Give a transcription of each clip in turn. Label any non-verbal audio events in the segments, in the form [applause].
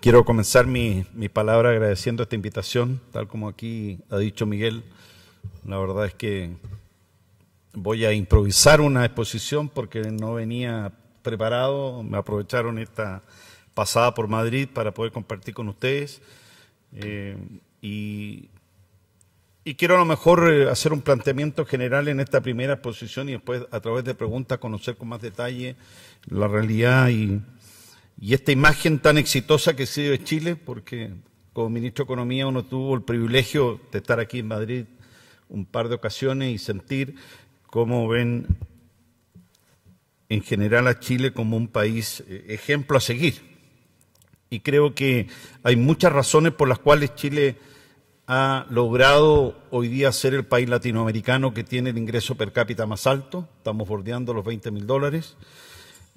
Quiero comenzar mi, palabra agradeciendo esta invitación, tal como aquí ha dicho Miguel. La verdad es que voy a improvisar una exposición porque no venía preparado. Me aprovecharon esta pasada por Madrid para poder compartir con ustedes. Eh, y, y quiero a lo mejor eh, hacer un planteamiento general en esta primera exposición y después a través de preguntas conocer con más detalle la realidad y y esta imagen tan exitosa que se sido de Chile, porque como ministro de Economía uno tuvo el privilegio de estar aquí en Madrid un par de ocasiones y sentir cómo ven en general a Chile como un país eh, ejemplo a seguir. Y creo que hay muchas razones por las cuales Chile ha logrado hoy día ser el país latinoamericano que tiene el ingreso per cápita más alto, estamos bordeando los 20 mil dólares,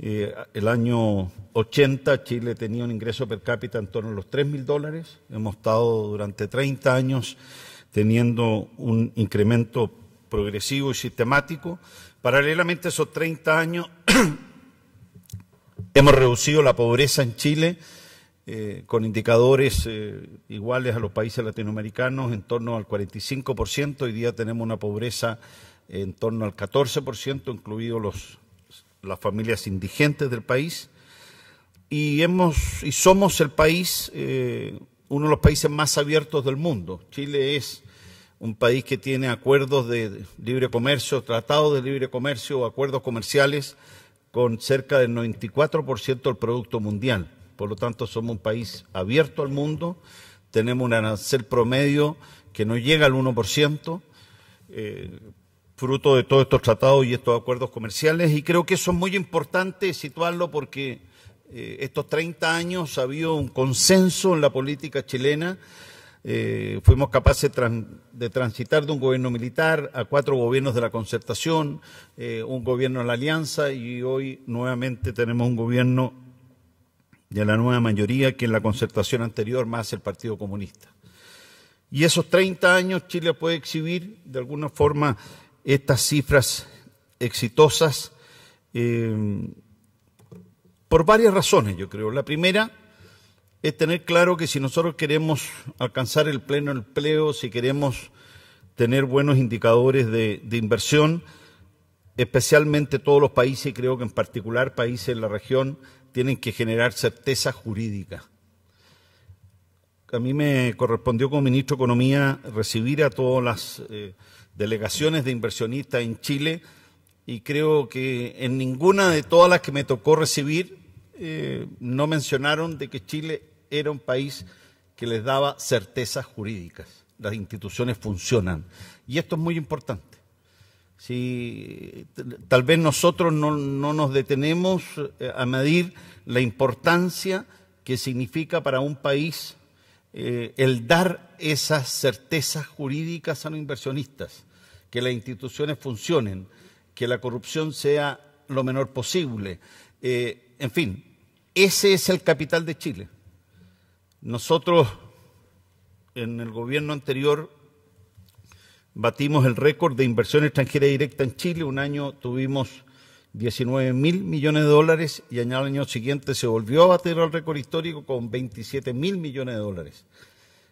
eh, el año 80 Chile tenía un ingreso per cápita en torno a los 3 mil dólares. Hemos estado durante 30 años teniendo un incremento progresivo y sistemático. Paralelamente a esos 30 años [clears throat] hemos reducido la pobreza en Chile eh, con indicadores eh, iguales a los países latinoamericanos en torno al 45%. Hoy día tenemos una pobreza en torno al 14%, incluidos los las familias indigentes del país y, hemos, y somos el país, eh, uno de los países más abiertos del mundo. Chile es un país que tiene acuerdos de libre comercio, tratados de libre comercio, acuerdos comerciales con cerca del 94% del producto mundial. Por lo tanto, somos un país abierto al mundo, tenemos un arancel promedio que no llega al 1%, eh, fruto de todos estos tratados y estos acuerdos comerciales. Y creo que eso es muy importante situarlo porque eh, estos 30 años ha habido un consenso en la política chilena. Eh, fuimos capaces de transitar de un gobierno militar a cuatro gobiernos de la concertación, eh, un gobierno de la alianza y hoy nuevamente tenemos un gobierno de la nueva mayoría que en la concertación anterior más el Partido Comunista. Y esos 30 años Chile puede exhibir de alguna forma estas cifras exitosas eh, por varias razones, yo creo. La primera es tener claro que si nosotros queremos alcanzar el pleno empleo, si queremos tener buenos indicadores de, inversión, especialmente todos los países, y creo que en particular países de la región, tienen que generar certeza jurídica. A mí me correspondió como ministro de Economía recibir a todas las... Eh, delegaciones de inversionistas en Chile y creo que en ninguna de todas las que me tocó recibir eh, no mencionaron de que Chile era un país que les daba certezas jurídicas. Las instituciones funcionan y esto es muy importante. Si tal vez nosotros no, nos detenemos eh, a medir la importancia que significa para un país eh, el dar esas certezas jurídicas a los inversionistas que las instituciones funcionen, que la corrupción sea lo menor posible. Eh, en fin, ese es el capital de Chile. Nosotros en el gobierno anterior batimos el récord de inversión extranjera directa en Chile. Un año tuvimos 19 mil millones de dólares y el año siguiente se volvió a batir el récord histórico con 27 mil millones de dólares.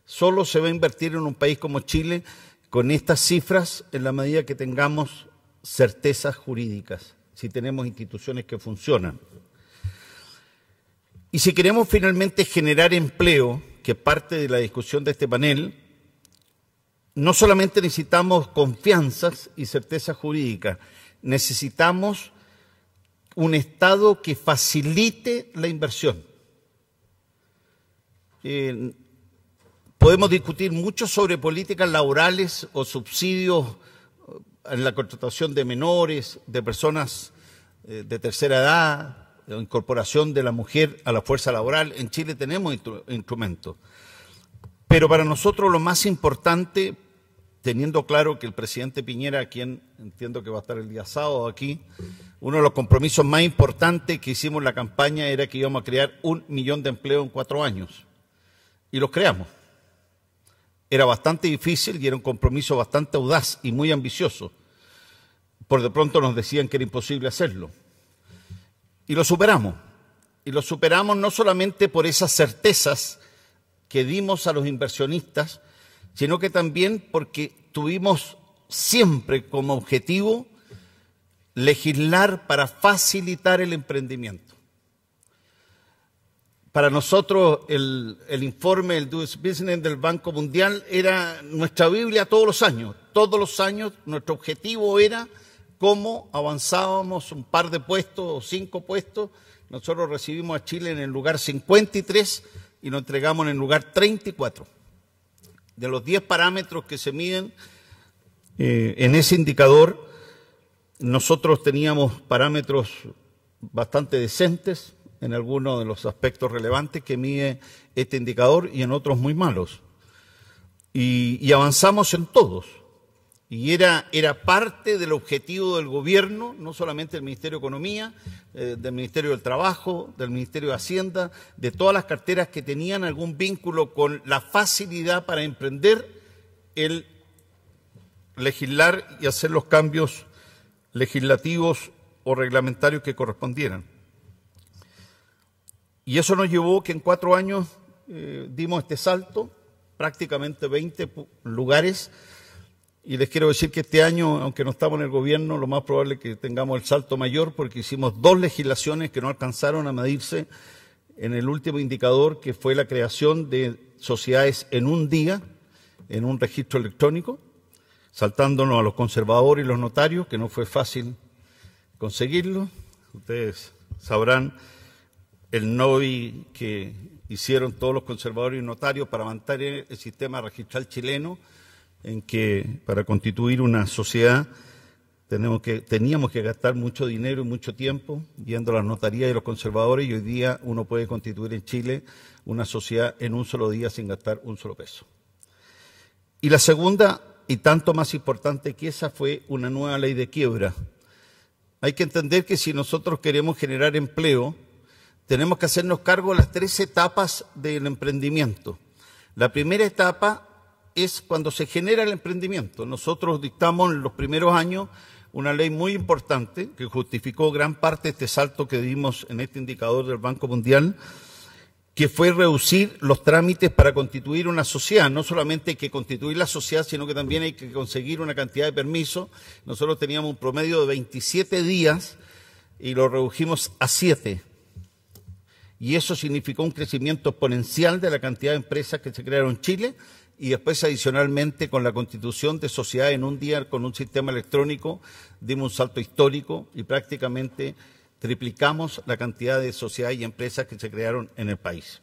Solo se va a invertir en un país como Chile con estas cifras en la medida que tengamos certezas jurídicas, si tenemos instituciones que funcionan. Y si queremos finalmente generar empleo, que parte de la discusión de este panel, no solamente necesitamos confianzas y certezas jurídicas, necesitamos un Estado que facilite la inversión. Eh, Podemos discutir mucho sobre políticas laborales o subsidios eh, en la contratación de menores, de personas eh, de tercera edad, o incorporación de la mujer a la fuerza laboral. En Chile tenemos instrumentos. Pero para nosotros lo más importante, teniendo claro que el presidente Piñera, quien entiendo que va a estar el día sábado aquí, uno de los compromisos más importantes que hicimos en la campaña era que íbamos a crear un millón de empleos en cuatro años. Y los creamos era bastante difícil y era un compromiso bastante audaz y muy ambicioso. Por de pronto nos decían que era imposible hacerlo. Y lo superamos. Y lo superamos no solamente por esas certezas que dimos a los inversionistas, sino que también porque tuvimos siempre como objetivo legislar para facilitar el emprendimiento. Para nosotros el, informe del Doing Business del Banco Mundial era nuestra Biblia todos los años. Todos los años nuestro objetivo era cómo avanzábamos un par de puestos o cinco puestos. Nosotros recibimos a Chile en el lugar 53 y lo entregamos en el lugar 34. De los 10 parámetros que se miden eh, en ese indicador, nosotros teníamos parámetros bastante decentes, en algunos de los aspectos relevantes que mide este indicador y en otros muy malos. Y, avanzamos en todos. Y era, era parte del objetivo del gobierno, no solamente del Ministerio de Economía, eh, del Ministerio del Trabajo, del Ministerio de Hacienda, de todas las carteras que tenían algún vínculo con la facilidad para emprender, el legislar y hacer los cambios legislativos o reglamentarios que correspondieran. Y eso nos llevó que en cuatro años eh, dimos este salto, prácticamente 20 lugares. Y les quiero decir que este año, aunque no estamos en el gobierno, lo más probable es que tengamos el salto mayor porque hicimos dos legislaciones que no alcanzaron a medirse en el último indicador, que fue la creación de sociedades en un día, en un registro electrónico, saltándonos a los conservadores y los notarios, que no fue fácil conseguirlo. Ustedes sabrán el NOVI que hicieron todos los conservadores y notarios para mantener el sistema registral chileno, en que para constituir una sociedad teníamos que gastar mucho dinero y mucho tiempo viendo a las notarías y los conservadores y hoy día uno puede constituir en Chile una sociedad en un solo día sin gastar un solo peso. Y la segunda, y tanto más importante que esa, fue una nueva ley de quiebra. Hay que entender que si nosotros queremos generar empleo, tenemos que hacernos cargo de las tres etapas del emprendimiento. La primera etapa es cuando se genera el emprendimiento. Nosotros dictamos en los primeros años una ley muy importante que justificó gran parte de este salto que dimos en este indicador del Banco Mundial, que fue reducir los trámites para constituir una sociedad. No solamente hay que constituir la sociedad, sino que también hay que conseguir una cantidad de permisos. Nosotros teníamos un promedio de 27 días y lo redujimos a 7 y eso significó un crecimiento exponencial de la cantidad de empresas que se crearon en Chile y después adicionalmente con la constitución de sociedades en un día con un sistema electrónico dimos un salto histórico y prácticamente triplicamos la cantidad de sociedades y empresas que se crearon en el país.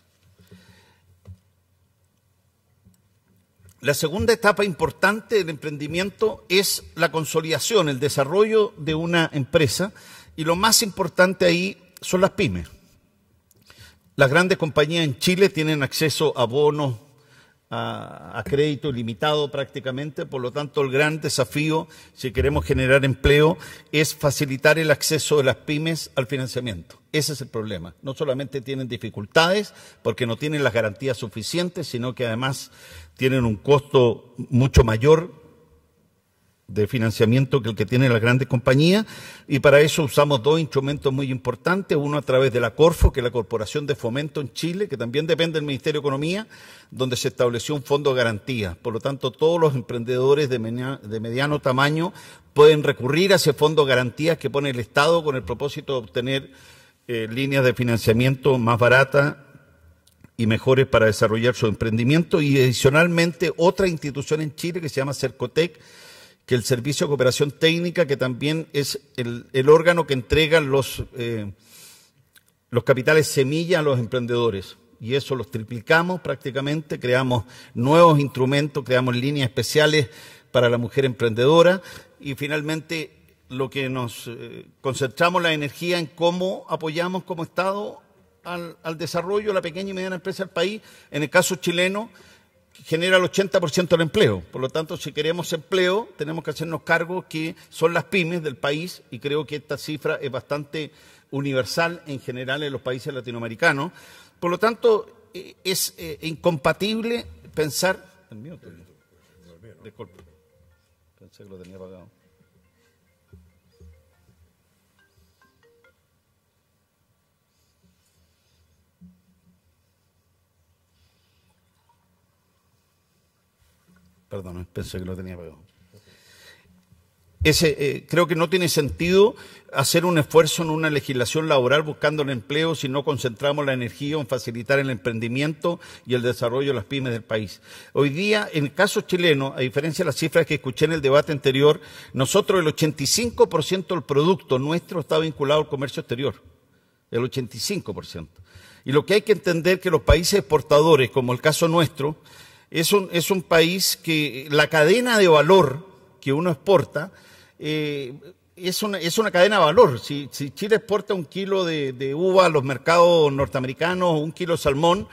La segunda etapa importante del emprendimiento es la consolidación, el desarrollo de una empresa y lo más importante ahí son las pymes. Las grandes compañías en Chile tienen acceso a bonos, a, crédito limitado prácticamente, por lo tanto el gran desafío, si queremos generar empleo, es facilitar el acceso de las pymes al financiamiento. Ese es el problema. No solamente tienen dificultades porque no tienen las garantías suficientes, sino que además tienen un costo mucho mayor de financiamiento que el que tiene las grandes compañías y para eso usamos dos instrumentos muy importantes, uno a través de la Corfo, que es la Corporación de Fomento en Chile, que también depende del Ministerio de Economía, donde se estableció un fondo de garantía. Por lo tanto, todos los emprendedores de, mediano, tamaño pueden recurrir a ese fondo de garantía que pone el Estado con el propósito de obtener eh, líneas de financiamiento más baratas y mejores para desarrollar su emprendimiento y adicionalmente otra institución en Chile que se llama Cercotec, que el Servicio de Cooperación Técnica, que también es el, órgano que entrega los, eh, los capitales semilla a los emprendedores. Y eso los triplicamos prácticamente, creamos nuevos instrumentos, creamos líneas especiales para la mujer emprendedora y finalmente lo que nos eh, concentramos la energía en cómo apoyamos como Estado al, al desarrollo de la pequeña y mediana empresa del país. En el caso chileno, genera el 80% del empleo. Por lo tanto, si queremos empleo, tenemos que hacernos cargo que son las pymes del país y creo que esta cifra es bastante universal en general en los países latinoamericanos. Por lo tanto, e, es eh, incompatible pensar... El mío, Pensé que lo tenía apagado. Perdón, pensé que lo tenía pegado. Eh, creo que no tiene sentido hacer un esfuerzo en una legislación laboral buscando el empleo si no concentramos la energía en facilitar el emprendimiento y el desarrollo de las pymes del país. Hoy día, en el caso chileno, a diferencia de las cifras que escuché en el debate anterior, nosotros el 85% del producto nuestro está vinculado al comercio exterior, el 85%. Y lo que hay que entender es que los países exportadores, como el caso nuestro, es un, es un país que la cadena de valor que uno exporta eh, es, una, cadena de valor. Si, Chile exporta un kilo de, uva a los mercados norteamericanos, un kilo de salmón,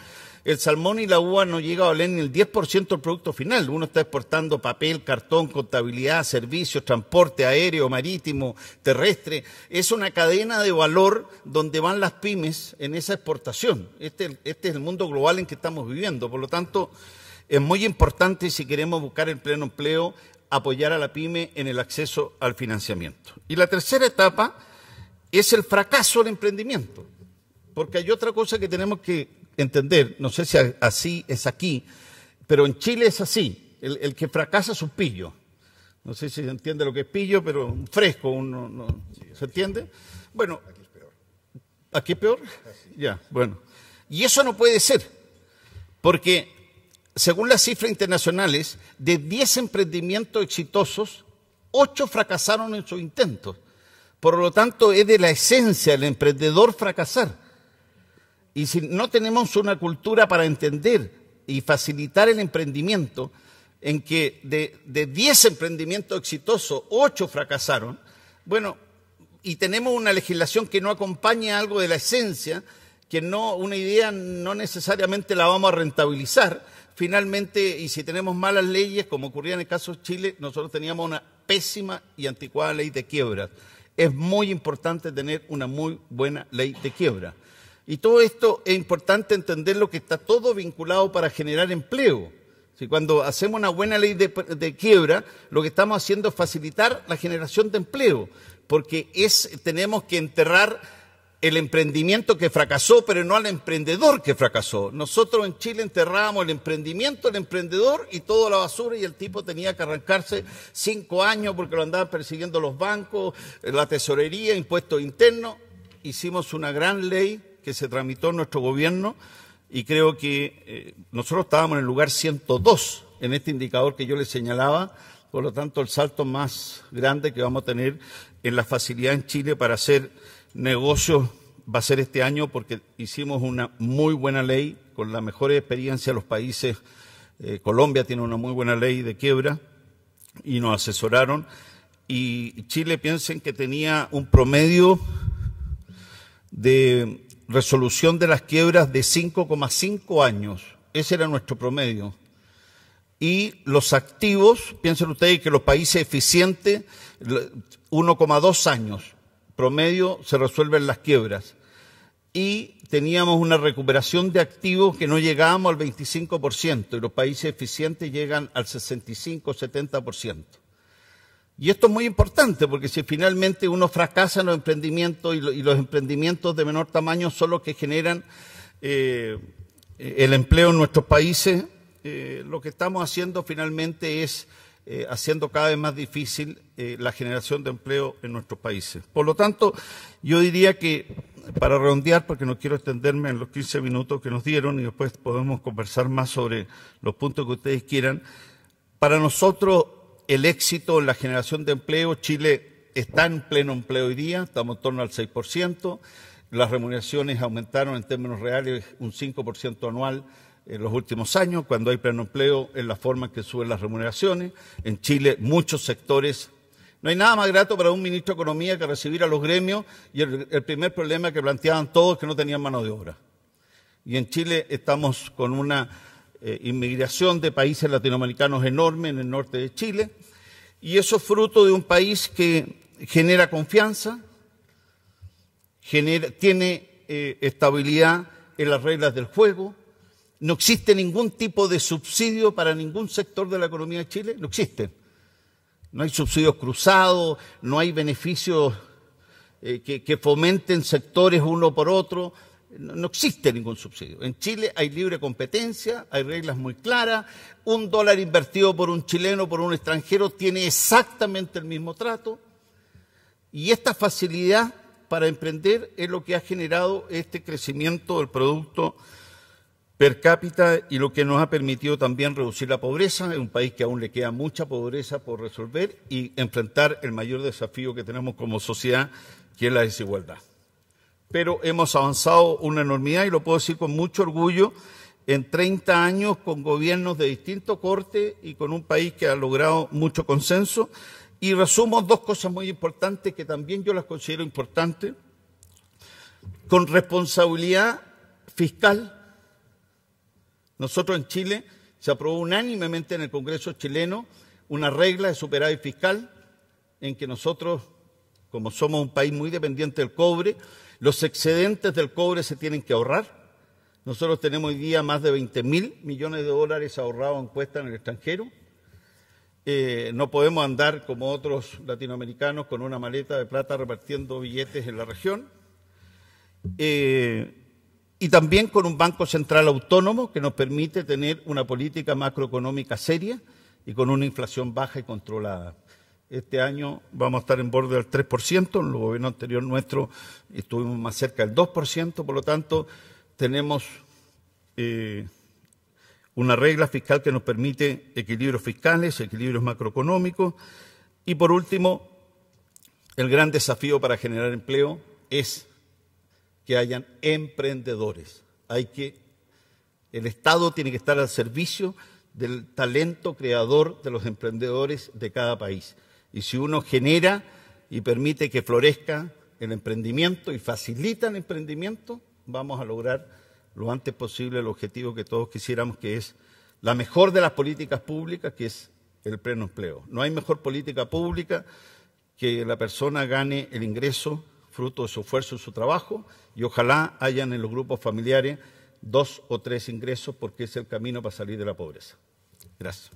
el salmón y la uva no llega a valer ni el 10% del producto final. Uno está exportando papel, cartón, contabilidad, servicios, transporte aéreo, marítimo, terrestre. Es una cadena de valor donde van las pymes en esa exportación. Este, este es el mundo global en que estamos viviendo. Por lo tanto, es muy importante si queremos buscar el pleno empleo, apoyar a la pyme en el acceso al financiamiento. Y la tercera etapa es el fracaso del emprendimiento, porque hay otra cosa que tenemos que entender, no sé si así es aquí, pero en Chile es así, el, que fracasa es un pillo. No sé si se entiende lo que es pillo, pero fresco, uno, no, ¿se entiende? Bueno, ¿Aquí peor? Ya, bueno. Y eso no puede ser, porque según las cifras internacionales, de 10 emprendimientos exitosos, 8 fracasaron en su intento. Por lo tanto, es de la esencia del emprendedor fracasar. Y si no tenemos una cultura para entender y facilitar el emprendimiento, en que de, diez 10 emprendimientos exitosos, 8 fracasaron, bueno, y tenemos una legislación que no acompaña algo de la esencia, que no, una idea no necesariamente la vamos a rentabilizar, finalmente, y si tenemos malas leyes, como ocurría en el caso de Chile, nosotros teníamos una pésima y anticuada ley de quiebras. Es muy importante tener una muy buena ley de quiebra. Y todo esto es importante entender lo que está todo vinculado para generar empleo. Si cuando hacemos una buena ley de, de, quiebra, lo que estamos haciendo es facilitar la generación de empleo, porque es, tenemos que enterrar el emprendimiento que fracasó, pero no al emprendedor que fracasó. Nosotros en Chile enterrábamos el emprendimiento, el emprendedor y toda la basura y el tipo tenía que arrancarse cinco años porque lo andaban persiguiendo los bancos, la tesorería, impuestos internos. Hicimos una gran ley que se tramitó en nuestro gobierno y creo que eh, nosotros estábamos en el lugar 102 en este indicador que yo le señalaba, por lo tanto el salto más grande que vamos a tener en la facilidad en Chile para hacer negocios va a ser este año porque hicimos una muy buena ley con la mejor experiencia los países. Eh, Colombia tiene una muy buena ley de quiebra y nos asesoraron. Y Chile piensen que tenía un promedio de resolución de las quiebras de 5,5 años. Ese era nuestro promedio. Y los activos, piensen ustedes que los países eficientes, 1,2 años promedio se resuelven las quiebras. Y teníamos una recuperación de activos que no llegábamos al 25%, y los países eficientes llegan al 65-70%. Y esto es muy importante porque si finalmente uno fracasa en los emprendimientos y, los emprendimientos de menor tamaño son los que generan eh, el empleo en nuestros países, eh, lo que estamos haciendo finalmente es eh, haciendo cada vez más difícil eh, la generación de empleo en nuestros países. Por lo tanto, yo diría que, para redondear, porque no quiero extenderme en los 15 minutos que nos dieron y después podemos conversar más sobre los puntos que ustedes quieran, para nosotros el éxito en la generación de empleo, Chile está en pleno empleo hoy día, estamos en torno al 6%, las remuneraciones aumentaron en términos reales un 5% anual en los últimos años, cuando hay pleno empleo, en la forma en que suben las remuneraciones. En Chile, muchos sectores. No hay nada más grato para un ministro de Economía que recibir a los gremios y el, primer problema que planteaban todos es que no tenían mano de obra. Y en Chile estamos con una eh, inmigración de países latinoamericanos enorme en el norte de Chile, y eso es fruto de un país que genera confianza, genera, tiene eh, estabilidad en las reglas del juego, no existe ningún tipo de subsidio para ningún sector de la economía de Chile, no existe. No hay subsidios cruzados, no hay beneficios eh, que, fomenten sectores uno por otro, no, existe ningún subsidio. En Chile hay libre competencia, hay reglas muy claras, un dólar invertido por un chileno, por un extranjero, tiene exactamente el mismo trato y esta facilidad para emprender es lo que ha generado este crecimiento del Producto per cápita y lo que nos ha permitido también reducir la pobreza, en un país que aún le queda mucha pobreza por resolver y enfrentar el mayor desafío que tenemos como sociedad, que es la desigualdad. Pero hemos avanzado una enormidad y lo puedo decir con mucho orgullo en 30 años con gobiernos de distinto corte y con un país que ha logrado mucho consenso. Y resumo dos cosas muy importantes que también yo las considero importantes. Con responsabilidad fiscal nosotros en Chile se aprobó unánimemente en el Congreso chileno una regla de superávit fiscal en que nosotros, como somos un país muy dependiente del cobre, los excedentes del cobre se tienen que ahorrar. Nosotros tenemos hoy día más de 20 mil millones de dólares ahorrados en cuesta en el extranjero. Eh, no podemos andar como otros latinoamericanos con una maleta de plata repartiendo billetes en la región. Eh, y también con un Banco Central autónomo que nos permite tener una política macroeconómica seria y con una inflación baja y controlada. Este año vamos a estar en borde del 3%, en el gobierno anterior nuestro estuvimos más cerca del 2%, por lo tanto tenemos eh, una regla fiscal que nos permite equilibrios fiscales, equilibrios macroeconómicos y por último, el gran desafío para generar empleo es que hayan emprendedores. Hay que, el Estado tiene que estar al servicio del talento creador de los emprendedores de cada país. Y si uno genera y permite que florezca el emprendimiento y facilita el emprendimiento, vamos a lograr lo antes posible el objetivo que todos quisiéramos, que es la mejor de las políticas públicas, que es el pleno empleo. No hay mejor política pública que la persona gane el ingreso fruto de su esfuerzo y su trabajo, y ojalá hayan en los grupos familiares dos o tres ingresos porque es el camino para salir de la pobreza. Gracias.